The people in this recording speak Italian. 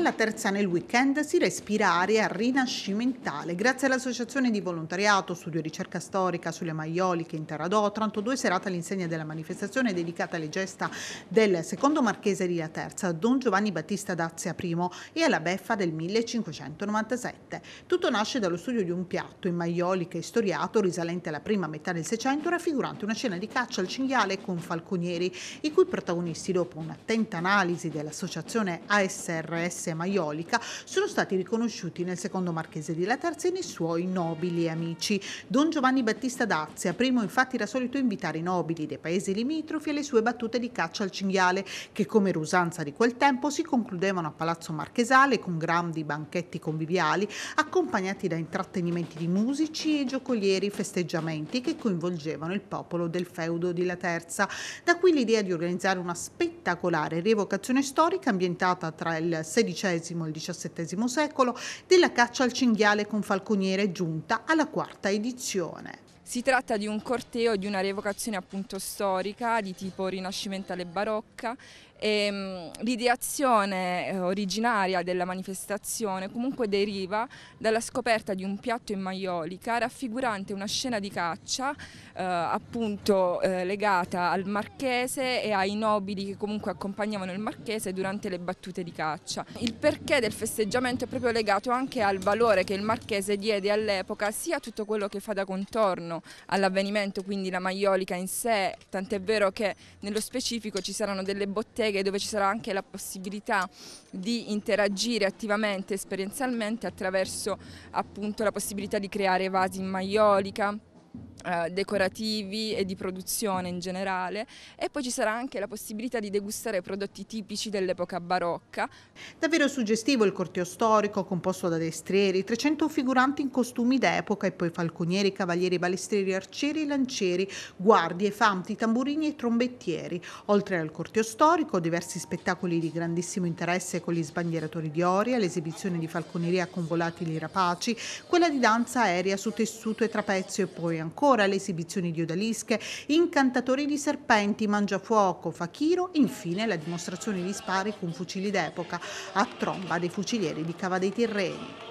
Alla terza nel weekend si respira aria rinascimentale grazie all'associazione di volontariato Studio e Ricerca Storica sulle Maioliche in Terra d'Otranto, due serate all'insegna della manifestazione dedicata alle gesta del secondo marchese di La Terza, Don Giovanni Battista Dazia I e alla beffa del 1597. Tutto nasce dallo studio di un piatto in Maioliche istoriato risalente alla prima metà del Seicento raffigurante una scena di caccia al cinghiale con falconieri, i cui protagonisti dopo un'attenta analisi dell'associazione ASRS Massema Iolica sono stati riconosciuti nel secondo marchese di La Terza e nei suoi nobili amici. Don Giovanni Battista Dazia, primo infatti era solito invitare i nobili dei paesi limitrofi alle sue battute di caccia al cinghiale, che come era usanza di quel tempo si concludevano a Palazzo Marchesale con grandi banchetti conviviali, accompagnati da intrattenimenti di musici e giocolieri festeggiamenti che coinvolgevano il popolo del feudo di Laterza. Da qui l'idea di organizzare una spettacolare rievocazione storica ambientata tra il 16 XVI e XVII secolo della caccia al cinghiale con falconiere giunta alla quarta edizione. Si tratta di un corteo di una rievocazione appunto storica di tipo rinascimentale barocca Ehm, l'ideazione eh, originaria della manifestazione comunque deriva dalla scoperta di un piatto in maiolica raffigurante una scena di caccia eh, appunto eh, legata al marchese e ai nobili che comunque accompagnavano il marchese durante le battute di caccia. Il perché del festeggiamento è proprio legato anche al valore che il marchese diede all'epoca sia a tutto quello che fa da contorno all'avvenimento, quindi la maiolica in sé, tant'è vero che nello specifico ci saranno delle botteghe colleghe dove ci sarà anche la possibilità di interagire attivamente, esperienzialmente attraverso appunto la possibilità di creare vasi in maiolica, eh, decorativi e di produzione in generale e poi ci sarà anche la possibilità di degustare prodotti tipici dell'epoca barocca. Davvero suggestivo il corteo storico composto da destrieri, 300 figuranti in costumi d'epoca e poi falconieri, cavalieri, balestrieri, arcieri, lancieri, guardie, fanti, tamburini e trombettieri. Oltre al corteo storico diversi spettacoli di grandissimo interesse con gli sbandieratori di Oria, l'esibizione di falconeria con volatili rapaci, quella di danza aerea su tessuto e trapezio e poi ancora le esibizioni di odalische, incantatori di serpenti, mangiafuoco, fakiro, infine la dimostrazione di spari con fucili d'epoca a tromba dei fucilieri di Cava dei Tirreni.